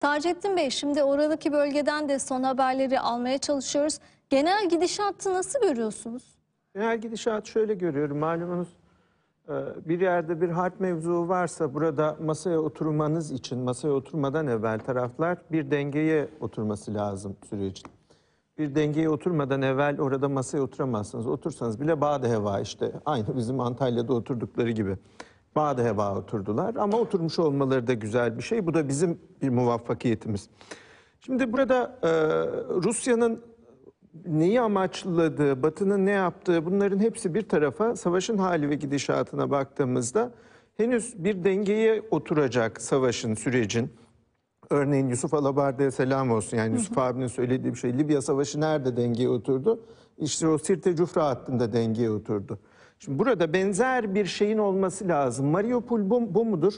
Taceddin Bey şimdi oradaki bölgeden de son haberleri almaya çalışıyoruz. Genel gidişatı nasıl görüyorsunuz? Genel gidişat şöyle görüyorum. Malumunuz e, bir yerde bir harp mevzuu varsa burada masaya oturmanız için masaya oturmadan evvel taraflar bir dengeye oturması lazım sürecin. Bir dengeye oturmadan evvel orada masaya oturamazsınız. Otursanız bile bağda heva işte. Aynı bizim Antalya'da oturdukları gibi. Bağda heba oturdular ama oturmuş olmaları da güzel bir şey. Bu da bizim bir muvaffakiyetimiz. Şimdi burada e, Rusya'nın neyi amaçladığı, Batı'nın ne yaptığı bunların hepsi bir tarafa savaşın hali ve gidişatına baktığımızda henüz bir dengeye oturacak savaşın, sürecin. Örneğin Yusuf Alabarde'ye selam olsun. Yani Yusuf hı hı. abinin söylediği bir şey. Libya savaşı nerede dengeye oturdu? İşte o Sirte Cufra hattında dengeye oturdu. Şimdi burada benzer bir şeyin olması lazım. Mariupol bu, bu mudur?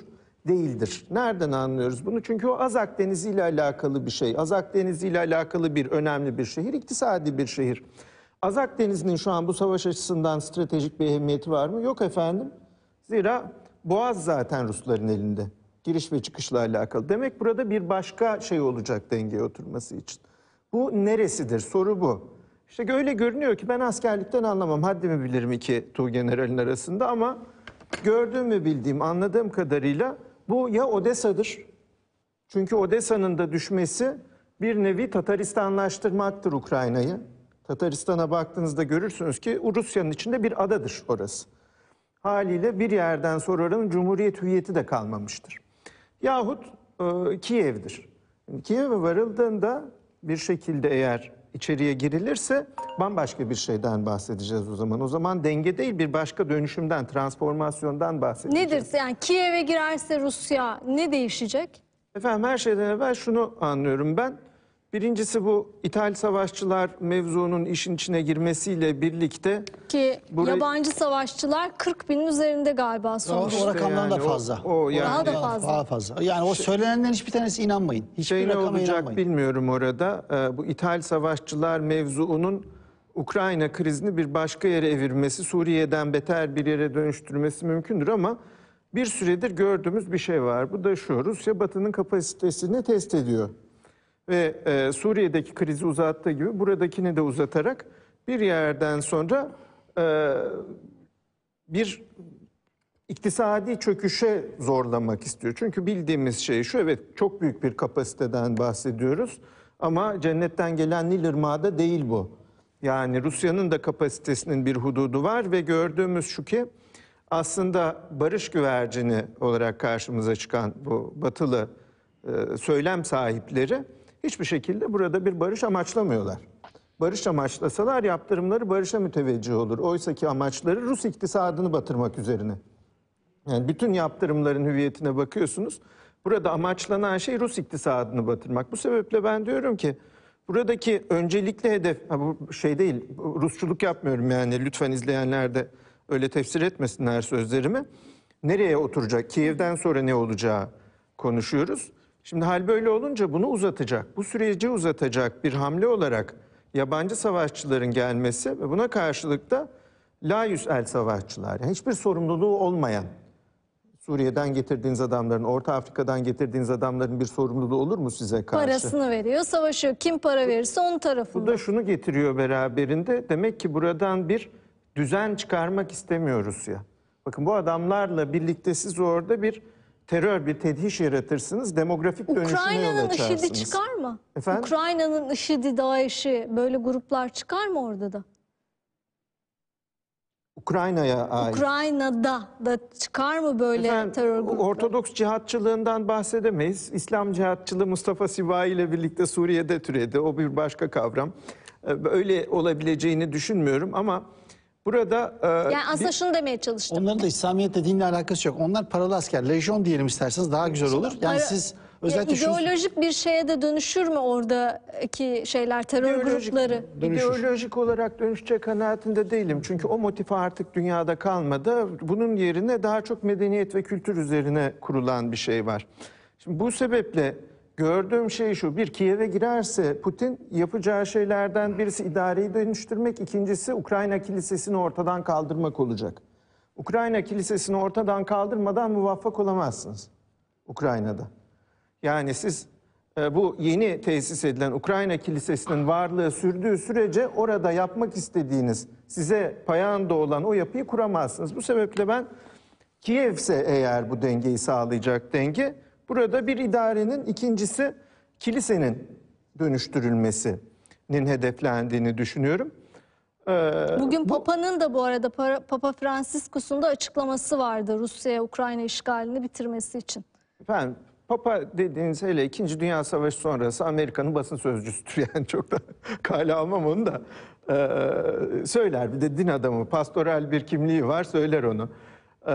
Değildir. Nereden anlıyoruz bunu? Çünkü o Azak Denizi ile alakalı bir şey. Azak Denizi ile alakalı bir önemli bir şehir, iktisadi bir şehir. Azak Denizi'nin şu an bu savaş açısından stratejik bir ehemmiyeti var mı? Yok efendim. Zira Boğaz zaten Rusların elinde. Giriş ve çıkışla alakalı. Demek burada bir başka şey olacak dengeye oturması için. Bu neresidir? Soru bu. İşte öyle görünüyor ki ben askerlikten anlamam. Haddimi bilirim iki tuğ generalin arasında ama gördüğüm ve bildiğim, anladığım kadarıyla bu ya Odessa'dır. Çünkü Odessa'nın da düşmesi bir nevi Tataristanlaştırmaktır Ukrayna'yı. Tataristan'a baktığınızda görürsünüz ki Rusya'nın içinde bir adadır orası. Haliyle bir yerden sonra oranın cumhuriyet hüviyeti de kalmamıştır. Yahut e, Kiev'dir. Yani Kiev'e varıldığında bir şekilde eğer içeriye girilirse bambaşka bir şeyden bahsedeceğiz o zaman. O zaman denge değil bir başka dönüşümden, transformasyondan bahsedeceğiz. Nedir yani Kiev'e girerse Rusya ne değişecek? Efendim her şeyden evvel şunu anlıyorum ben. Birincisi bu İthal savaşçılar mevzunun işin içine girmesiyle birlikte ki burayı- yabancı savaşçılar 40 binin üzerinde galiba O, sonuç. o rakamdan yani o- fazla. o yani- Daha da fazla. Daha fazla. Yani o şey- söylenenlerin hiçbir tanesi inanmayın. Hiçbir şey ne olacak inanmayın. bilmiyorum orada. Ee, bu İthal savaşçılar mevzuunun Ukrayna krizini bir başka yere evirmesi, Suriye'den beter bir yere dönüştürmesi mümkündür ama bir süredir gördüğümüz bir şey var. Bu da şu, Rusya Batı'nın kapasitesini test ediyor ve e, Suriye'deki krizi uzattığı gibi buradakini de uzatarak bir yerden sonra e, bir iktisadi çöküşe zorlamak istiyor. Çünkü bildiğimiz şey şu evet çok büyük bir kapasiteden bahsediyoruz ama cennetten gelen Nilırmağ'da değil bu. Yani Rusya'nın da kapasitesinin bir hududu var ve gördüğümüz şu ki aslında barış güvercini olarak karşımıza çıkan bu batılı e, söylem sahipleri hiçbir şekilde burada bir barış amaçlamıyorlar. Barış amaçlasalar yaptırımları barışa müteveccih olur. Oysaki amaçları Rus iktisadını batırmak üzerine. Yani bütün yaptırımların hüviyetine bakıyorsunuz. Burada amaçlanan şey Rus iktisadını batırmak. Bu sebeple ben diyorum ki buradaki öncelikli hedef ha bu şey değil. Rusçuluk yapmıyorum yani lütfen izleyenler de öyle tefsir etmesinler sözlerimi. Nereye oturacak? Kiev'den sonra ne olacağı konuşuyoruz. Şimdi hal böyle olunca bunu uzatacak, bu süreci uzatacak bir hamle olarak yabancı savaşçıların gelmesi ve buna karşılık da layüs el savaşçılar, yani hiçbir sorumluluğu olmayan, Suriye'den getirdiğiniz adamların, Orta Afrika'dan getirdiğiniz adamların bir sorumluluğu olur mu size karşı? Parasını veriyor, savaşıyor. Kim para verirse onun tarafında. Bu da şunu getiriyor beraberinde. Demek ki buradan bir düzen çıkarmak istemiyoruz ya. Bakın bu adamlarla birlikte siz orada bir terör bir tetiş yaratırsınız, demografik dönüşüme yol Ukrayna'nın açarsınız. IŞİD'i çıkar mı? Efendim? Ukrayna'nın IŞİD'i, DAEŞ'i böyle gruplar çıkar mı orada da? Ukrayna'ya ait. Ukrayna'da da çıkar mı böyle Efendim, terör grupları? Ortodoks cihatçılığından bahsedemeyiz. İslam cihatçılığı Mustafa Sivayi ile birlikte Suriye'de türedi. O bir başka kavram. Ee, Öyle olabileceğini düşünmüyorum ama... Burada e, yani aslında bir, şunu demeye çalıştım. Onların da İslamiyetle dinle alakası yok. Onlar paralı asker. Lejyon diyelim isterseniz daha güzel olur. Yani Para, siz özellikle ya, ideolojik şu... bir şeye de dönüşür mü oradaki şeyler terör ideolojik, grupları? Dönüşür. İdeolojik olarak dönüşecek kanaatinde değilim. Çünkü o motifi artık dünyada kalmadı. Bunun yerine daha çok medeniyet ve kültür üzerine kurulan bir şey var. Şimdi bu sebeple Gördüğüm şey şu, bir Kiev'e girerse Putin yapacağı şeylerden birisi idareyi dönüştürmek, ikincisi Ukrayna kilisesini ortadan kaldırmak olacak. Ukrayna kilisesini ortadan kaldırmadan muvaffak olamazsınız Ukrayna'da. Yani siz e, bu yeni tesis edilen Ukrayna Kilisesi'nin varlığı sürdüğü sürece orada yapmak istediğiniz, size payanda olan o yapıyı kuramazsınız. Bu sebeple ben Kiev'se eğer bu dengeyi sağlayacak denge Burada bir idarenin ikincisi kilisenin dönüştürülmesinin hedeflendiğini düşünüyorum. Ee, Bugün Papa'nın da bu arada Papa Franciscus'un da açıklaması vardı Rusya'ya Ukrayna işgalini bitirmesi için. Efendim Papa dediğiniz hele 2. Dünya Savaşı sonrası Amerika'nın basın sözcüsüdür. Yani çok da kale almam onu da. Ee, söyler bir de din adamı pastoral bir kimliği var söyler onu. Ee,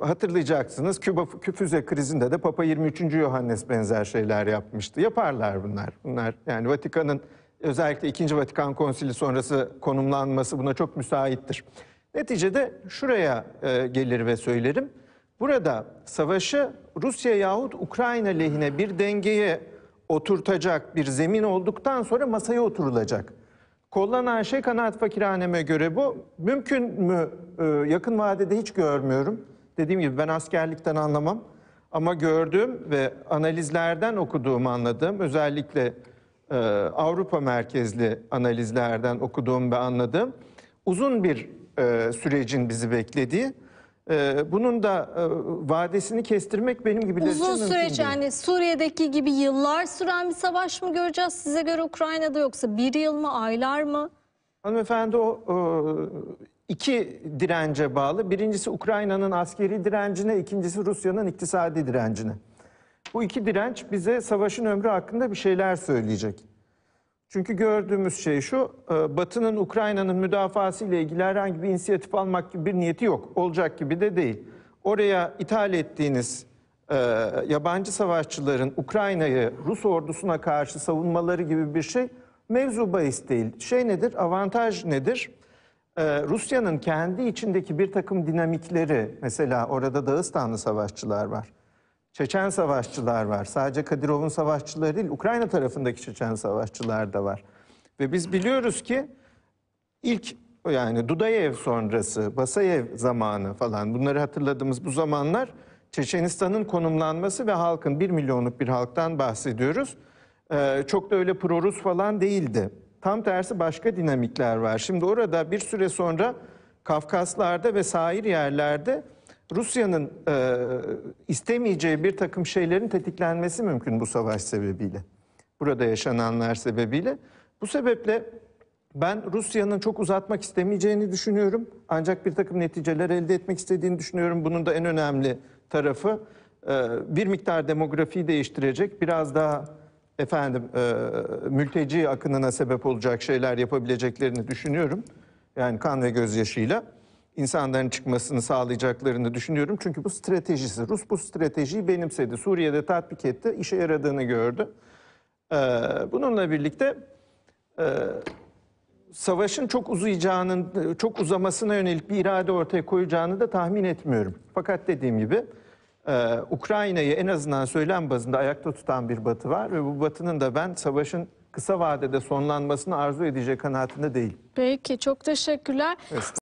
hatırlayacaksınız Küba Küfüz'e krizinde de Papa 23. Yohannes benzer şeyler yapmıştı. Yaparlar bunlar. Bunlar yani Vatikan'ın özellikle 2. Vatikan Konsili sonrası konumlanması buna çok müsaittir. Neticede şuraya e, gelir ve söylerim. Burada savaşı Rusya yahut Ukrayna lehine bir dengeye oturtacak bir zemin olduktan sonra masaya oturulacak. Kollanan şey kanaat fakirhaneme göre bu. Mümkün mü? Ee, yakın vadede hiç görmüyorum. Dediğim gibi ben askerlikten anlamam. Ama gördüğüm ve analizlerden okuduğum anladığım özellikle e, Avrupa merkezli analizlerden okuduğum ve anladığım uzun bir e, sürecin bizi beklediği ee, bunun da e, vadesini kestirmek benim gibi de Uzun için mümkün süreç yani Suriye'deki gibi yıllar süren bir savaş mı göreceğiz size göre Ukrayna'da yoksa bir yıl mı aylar mı? Hanımefendi o e, iki dirence bağlı. Birincisi Ukrayna'nın askeri direncine, ikincisi Rusya'nın iktisadi direncine. Bu iki direnç bize savaşın ömrü hakkında bir şeyler söyleyecek. Çünkü gördüğümüz şey şu, e, Batı'nın Ukrayna'nın müdafası ile ilgili herhangi bir inisiyatif almak gibi bir niyeti yok. Olacak gibi de değil. Oraya ithal ettiğiniz e, yabancı savaşçıların Ukrayna'yı Rus ordusuna karşı savunmaları gibi bir şey mevzu bahis değil. Şey nedir, avantaj nedir? E, Rusya'nın kendi içindeki bir takım dinamikleri, mesela orada Dağıstanlı savaşçılar var. Çeçen savaşçılar var. Sadece Kadirov'un savaşçıları değil, Ukrayna tarafındaki Çeçen savaşçılar da var. Ve biz biliyoruz ki ilk yani Dudayev sonrası, Basayev zamanı falan bunları hatırladığımız bu zamanlar Çeçenistan'ın konumlanması ve halkın bir milyonluk bir halktan bahsediyoruz. Ee, çok da öyle pro-Rus falan değildi. Tam tersi başka dinamikler var. Şimdi orada bir süre sonra Kafkaslarda ve sair yerlerde Rusya'nın e, istemeyeceği bir takım şeylerin tetiklenmesi mümkün bu savaş sebebiyle. Burada yaşananlar sebebiyle. Bu sebeple ben Rusya'nın çok uzatmak istemeyeceğini düşünüyorum. Ancak bir takım neticeler elde etmek istediğini düşünüyorum. Bunun da en önemli tarafı e, bir miktar demografiyi değiştirecek. Biraz daha efendim e, mülteci akınına sebep olacak şeyler yapabileceklerini düşünüyorum. Yani kan ve gözyaşıyla insanların çıkmasını sağlayacaklarını düşünüyorum. Çünkü bu stratejisi. Rus bu stratejiyi benimsedi. Suriye'de tatbik etti. işe yaradığını gördü. Ee, bununla birlikte e, savaşın çok uzayacağının, çok uzamasına yönelik bir irade ortaya koyacağını da tahmin etmiyorum. Fakat dediğim gibi e, Ukrayna'yı en azından söylem bazında ayakta tutan bir batı var ve bu batının da ben savaşın kısa vadede sonlanmasını arzu edeceği kanaatinde değil. Peki çok teşekkürler. Evet.